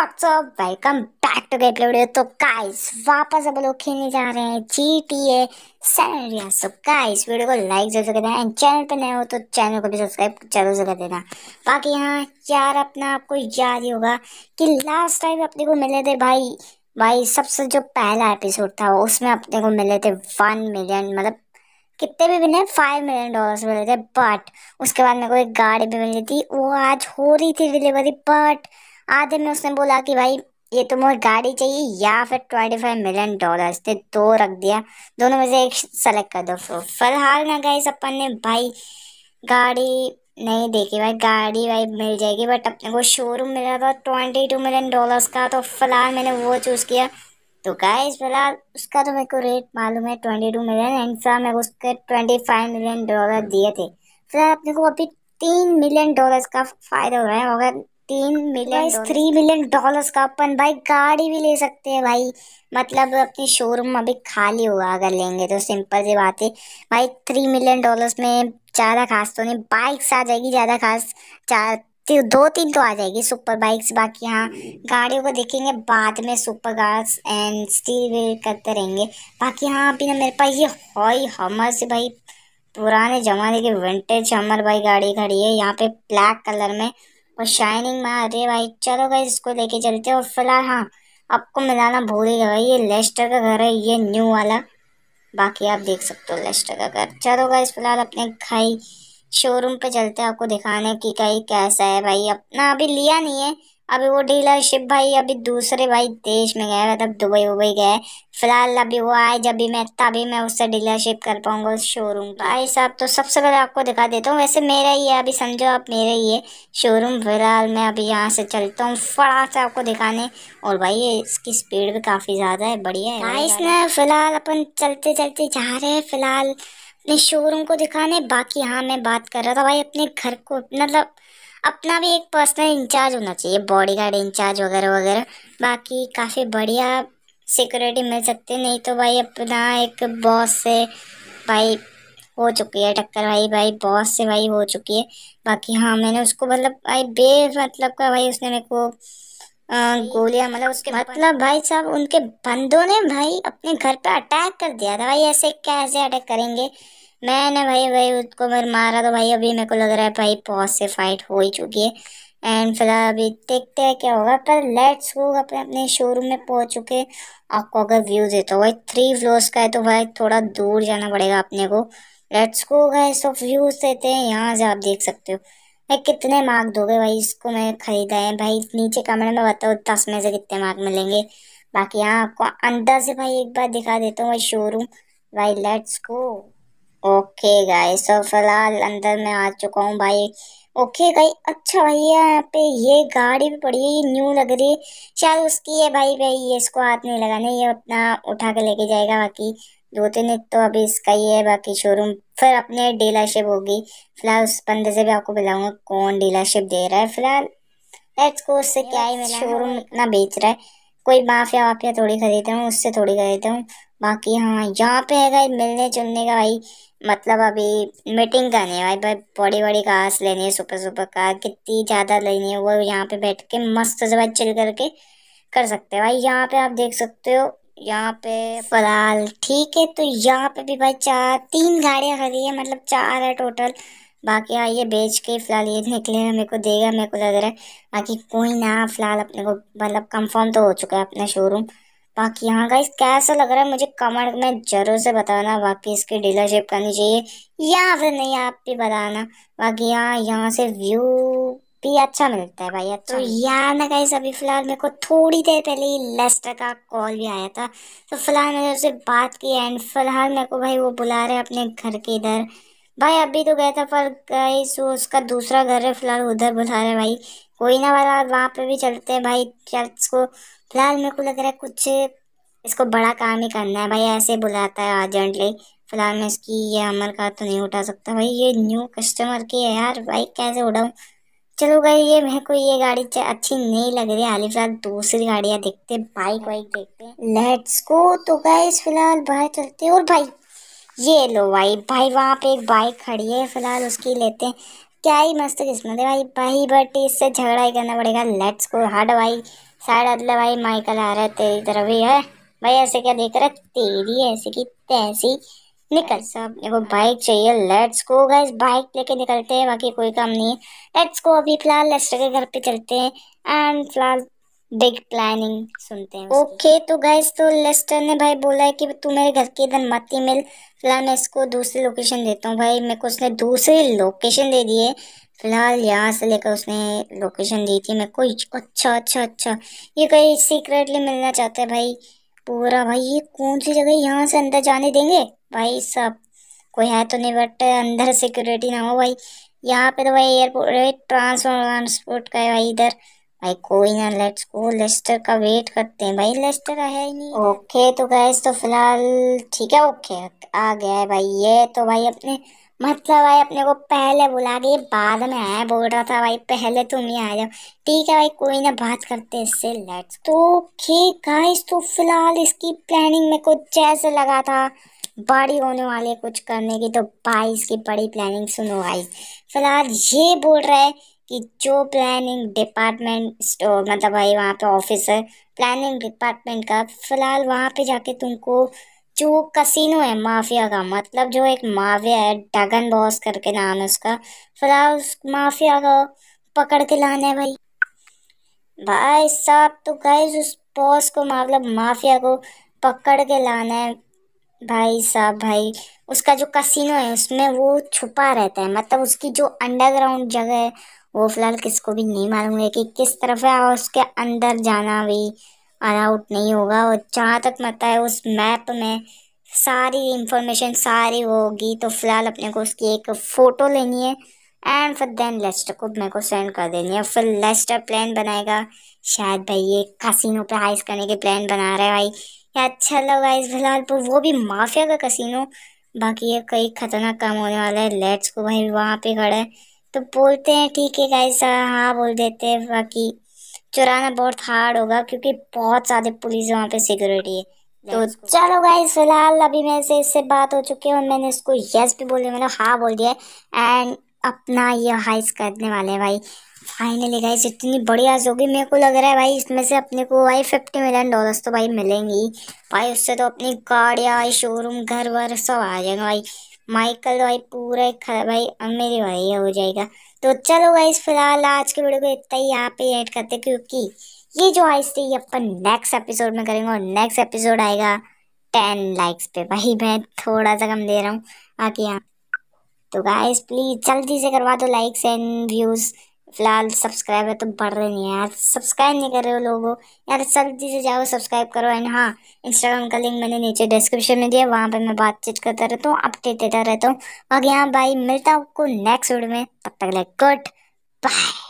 what's welcome back to get video तो guys वापस अब लोग खेलने जा रहे हैं जी टी ए सैनिया सो गाइस वीडियो को लाइक जरूर कर देना एंड चैनल पे नए हो तो चैनल को भी सब्सक्राइब जरूर से कर देना बाकी हाँ यार अपना आपको याद ही होगा कि लास्ट टाइम अपने को मिले थे भाई भाई सबसे जो पहला एपिसोड था उसमें अपने को मिले थे वन मिलियन मतलब कितने भी मिले फाइव मिलियन डॉलर्स मिले थे बट उसके बाद मेरे को एक गाड़ी भी मिली थी वो आज हो रही थी डिलीवरी बट आधे में उसने बोला कि भाई ये तुम्हें गाड़ी चाहिए या फिर ट्वेंटी फाइव मिलियन डॉलर ने दो रख दिया दोनों में से एक सेलेक्ट कर दो फिलहाल ना गई अपन ने भाई गाड़ी नहीं देखी भाई गाड़ी भाई मिल जाएगी बट अपने को शोरूम मिला था ट्वेंटी टू मिलियन डॉलर्स का तो फिलहाल मैंने वो चूज़ किया तो गाइस फिलहाल उसका तो मेरे को रेट मालूम है ट्वेंटी टू मिलियन एंड फिलहाल मेरे को उसके ट्वेंटी फाइव मिलियन डॉलर दिए थे फिलहाल अपने को अभी तीन मिलियन डॉलर्स का फ़ायदा हो रहा है अगर तीन मिलियन थ्री मिलियन डॉलर्स का अपन भाई गाड़ी भी ले सकते हैं भाई मतलब अपनी शोरूम अभी खाली होगा अगर लेंगे तो सिंपल सी बात है भाई थ्री मिलियन डॉलर्स में ज़्यादा खास तो नहीं बाइक्स आ जाएगी ज़्यादा खास चार दो तीन तो आ जाएगी सुपर बाइक्स बाकी हाँ गाड़ियों को देखेंगे बाद में सुपर कार्स एंड स्टील करते रहेंगे बाकी हाँ अभी ना मेरे पास ये हॉई हमर से भाई पुराने ज़माने के विंटेज हमर भाई गाड़ी खड़ी है यहाँ पे ब्लैक कलर में और शाइनिंग में रही है भाई चलो भाई इसको लेके चलते हैं और फिलहाल हाँ आपको मिलाना भूल ही गया ये लेस्टर का घर है ये न्यू वाला बाकी आप देख सकते हो लेस्टर का घर चलो गाइस फिलहाल अपने खाई शोरूम पे चलते हैं आपको दिखाने की कहीं कैसा है भाई अपना अभी लिया नहीं है अभी वो डीलरशिप भाई अभी दूसरे भाई देश में गया मतलब दुबई वुबई गए फिलहाल अभी वो आए जब भी मैं तभी मैं उससे डीलरशिप कर पाऊंगा उस शोरूम का आई साहब तो सबसे पहले आपको दिखा देता हूँ वैसे मेरा ही है अभी समझो आप मेरा ही है शोरूम फिलहाल मैं अभी यहाँ से चलता हूँ फड़ा से आपको दिखाने और भाई इसकी स्पीड भी काफ़ी ज़्यादा है बढ़िया है इसने फिलहाल अपन चलते चलते जा रहे हैं फिलहाल अपने शोरूम को दिखाने बाकी हाँ मैं बात कर रहा था भाई अपने घर को मतलब अपना भी एक पर्सनल इंचार्ज होना चाहिए बॉडी गार्ड इंचार्ज वगैरह वगैरह बाकी काफ़ी बढ़िया सिक्योरिटी मिल सकती है नहीं तो भाई अपना एक बॉस से भाई हो चुकी है टक्कर भाई भाई बॉस से भाई हो चुकी है बाकी हाँ मैंने उसको मतलब भाई बे मतलब का भाई उसने मेरे को गोलियां मतलब उसके मतलब भाई साहब उनके बंदों ने भाई अपने घर पे अटैक कर दिया था भाई ऐसे कैसे अटैक करेंगे मैंने भाई भाई उसको मैं मारा तो भाई अभी मेरे को लग रहा है भाई बहुत से फाइट हो ही चुकी है एंड फिलहाल अभी देखते हैं क्या होगा पर लेट्स गो अपने अपने शोरूम में पहुंच चुके आपको अगर व्यू देता हो भाई थ्री फ्लोर्स का है तो भाई थोड़ा दूर जाना पड़ेगा अपने को लेट्स गो गए ऑफ व्यूज देते हैं यहाँ से आप देख सकते हो भाई कितने मार्क दोगे भाई इसको मैं खरीदा है भाई नीचे कमरे में बताओ दस में से कितने मार्क मिलेंगे बाकी यहाँ आपको अंदर से भाई एक बार दिखा देता हूँ भाई शोरूम भाई लेट्स गो ओके गाय सो फिलहाल अंदर मैं आ चुका हूँ भाई ओके गाई अच्छा भैया यहाँ पे ये गाड़ी भी पड़ी है न्यू लग रही है शायद उसकी है भाई भाई ये इसको हाथ नहीं लगाने ये अपना उठा के लेके जाएगा बाकी दो तीन एक तो अभी इसका ही है बाकी शोरूम फिर अपने डीलरशिप होगी फिलहाल उस बंदे से भी आपको बुलाऊंगा कौन डीलरशिप दे रहा है फिलहाल लेट्स को उससे क्या ही मिला शोरूम इतना बेच रहा है कोई माफिया वाफिया थोड़ी खरीदता हूँ उससे थोड़ी खरीदता हूँ बाकी हाँ यहाँ पे है भाई मिलने जुलने का भाई मतलब अभी मीटिंग करनी है भाई भाई बड़ी बड़ी कार्स लेनी है सुपर सुपर कार कितनी ज़्यादा लेनी है वो यहाँ पे बैठ के मस्त से भाई चिल करके कर सकते हैं भाई यहाँ पे आप देख सकते हो यहाँ पे फिलहाल ठीक है तो यहाँ पे भी भाई चार तीन गाड़ियाँ खड़ी है मतलब चार है टोटल बाकी हाँ ये बेच के फ़िलहाल ये निकले मेरे को देगा मेरे को लग रहा है बाकी कोई ना फ़िलहाल अपने को मतलब कंफर्म तो हो चुका है अपना शोरूम बाकी यहाँ का कैसा लग रहा है मुझे कमेंट में ज़रूर से बताना बाकी इसकी डीलरशिप करनी चाहिए या फिर नहीं आप भी बताना बाकी यहाँ यहाँ से व्यू भी अच्छा मिलता है भाई अच्छा तो यार ना गाइस अभी फ़िलहाल मेरे को थोड़ी देर पहले ही लेस्टर का कॉल भी आया था तो फ़िलहाल मैंने उससे बात की एंड फ़िलहाल मेरे को भाई वो बुला रहे हैं अपने घर के इधर भाई अभी तो गया था पर गाइस वो उसका दूसरा घर है फिलहाल उधर बुला रहे भाई कोई ना वाला वहाँ पे भी चलते हैं भाई चर्च को फिलहाल मेरे को लग रहा है कुछ इसको बड़ा काम ही करना है भाई ऐसे बुलाता है अर्जेंटली फिलहाल मैं इसकी ये अमर का तो नहीं उठा सकता भाई ये न्यू कस्टमर की है यार भाई कैसे उठाऊँ चलो भाई ये मेरे को ये गाड़ी अच्छी नहीं लग रही हाल फिलहाल दूसरी गाड़ियाँ देखते बाइक वाइक देखते हैं लेट्स को तो गाइस फिलहाल बाहर चलते और भाई ये लो भाई भाई वहाँ पे एक बाइक खड़ी है फिलहाल उसकी लेते हैं क्या ही मस्त किस्मत है भाई भाई बट इससे झगड़ा ही करना पड़ेगा लेट्स को हट भाई साइड अदला मतलब भाई माइकल आ रहा है तेरी तरफ ही है भाई ऐसे क्या देख रहा है तेरी ऐसी की तैसी निकल सब देखो बाइक चाहिए लेट्स को गाइस बाइक लेके निकलते हैं बाकी कोई काम नहीं है लेट्स को अभी फिलहाल लेस्टर के घर पे चलते हैं एंड फिलहाल प्लानिंग सुनते हैं ओके okay, तो गैस तो लेस्टर ने भाई बोला है कि तू मेरे घर के इधर मत ही मिल फिलहाल मैं इसको दूसरी लोकेशन देता हूँ भाई मेरे को उसने दूसरी लोकेशन दे दी है फिलहाल यहाँ से लेकर उसने लोकेशन दी थी मेरे को अच्छा अच्छा अच्छा ये कहीं सीक्रेटली मिलना चाहता है भाई पूरा भाई ये कौन सी जगह यहाँ से अंदर जाने देंगे भाई सब कोई है तो नहीं बट अंदर सिक्योरिटी ना हो भाई यहाँ पे तो भाई एयरपोर्ट ट्रांसपोर्ट ट्रांसपोर्ट का है भाई इधर भाई कोई ना लेट्स गो लेस्टर का वेट करते हैं भाई लेस्टर है ही नहीं ओके तो गैस तो फिलहाल ठीक है ओके आ गया है भाई ये तो भाई अपने मतलब भाई अपने को पहले बुला के बाद में आया बोल रहा था भाई पहले तुम ही आ जाओ ठीक है भाई कोई ना बात करते हैं इससे लेट्स तो ओके गाइस तो फिलहाल इसकी प्लानिंग में कुछ जैसे लगा था बड़ी होने वाली कुछ करने की तो भाई इसकी बड़ी प्लानिंग सुनो भाई फिलहाल ये बोल रहा है कि जो प्लानिंग डिपार्टमेंट स्टोर मतलब भाई वहाँ पे ऑफिस है प्लानिंग डिपार्टमेंट का फ़िलहाल वहाँ पे जाके तुमको जो कसिनो है माफिया का मतलब जो एक माफिया है डगन बॉस करके नाम है उसका फिलहाल उस माफिया का पकड़ के लाना है भाई भाई साहब तो गए उस बॉस को मतलब माफिया को पकड़ के लाना है भाई साहब भाई उसका जो कसिनो है उसमें वो छुपा रहता है मतलब उसकी जो अंडरग्राउंड जगह है वो फिलहाल किसको भी नहीं मालूम है कि किस तरफ है और उसके अंदर जाना भी अलाउड नहीं होगा और जहाँ तक मत है उस मैप में सारी इंफॉर्मेशन सारी होगी तो फिलहाल अपने को उसकी एक फ़ोटो लेनी है एंड फिर देन लेस्टर को मेरे को सेंड कर देनी है फिर लेस्टर प्लान बनाएगा शायद भाई ये कसिनो पे हाइस करने के प्लान बना रहा है भाई या अच्छा लग रहा है इस फिलहाल पर वो भी माफिया का कसिनो बाकी ये कई खतरनाक काम होने वाला है लेट्स को भाई वहाँ पे खड़ा है तो बोलते हैं ठीक है गाइस हाँ बोल देते हैं बाकी चुराना बहुत हार्ड होगा क्योंकि बहुत ज़्यादा पुलिस वहाँ पे सिक्योरिटी है तो चलो गाइस फिलहाल अभी मेरे से इससे बात हो चुकी है और मैंने इसको यस भी बोल दिया मैंने हाँ बोल दिया एंड अपना ये हाइस करने वाले हैं भाई फाइनली गाइस इतनी बड़ी आज होगी मेरे को लग रहा है भाई इसमें से अपने को भाई फिफ्टी मिलियन डॉलर्स तो भाई मिलेंगी भाई उससे तो अपनी गाड़ियाँ शोरूम घर वर सब आ जाएंगे भाई माइकल भाई पूरा एक भाई मेरे भाई हो जाएगा तो चलो भाई फिलहाल आज के वीडियो को इतना ही यहाँ पे ऐड करते क्योंकि ये जो आइस थी ये अपन नेक्स्ट एपिसोड में करेंगे और नेक्स्ट एपिसोड आएगा टेन लाइक्स पे भाई मैं थोड़ा सा कम दे रहा हूँ बाकी यहाँ तो गाइस प्लीज़ जल्दी से करवा दो लाइक्स एंड व्यूज़ फिलहाल सब्सक्राइबर तो बढ़ रहे नहीं है यार सब्सक्राइब नहीं कर रहे हो लोगों यार जल्दी से जाओ सब्सक्राइब करो एंड हाँ इंस्टाग्राम का लिंक मैंने नीचे डिस्क्रिप्शन में दिया वहाँ पे मैं बातचीत करता रहता हूँ अपडेट देता रहता हूँ बाकी यहाँ भाई मिलता हूँ आपको नेक्स्ट वीडियो में तब तक लाइक गुड बाय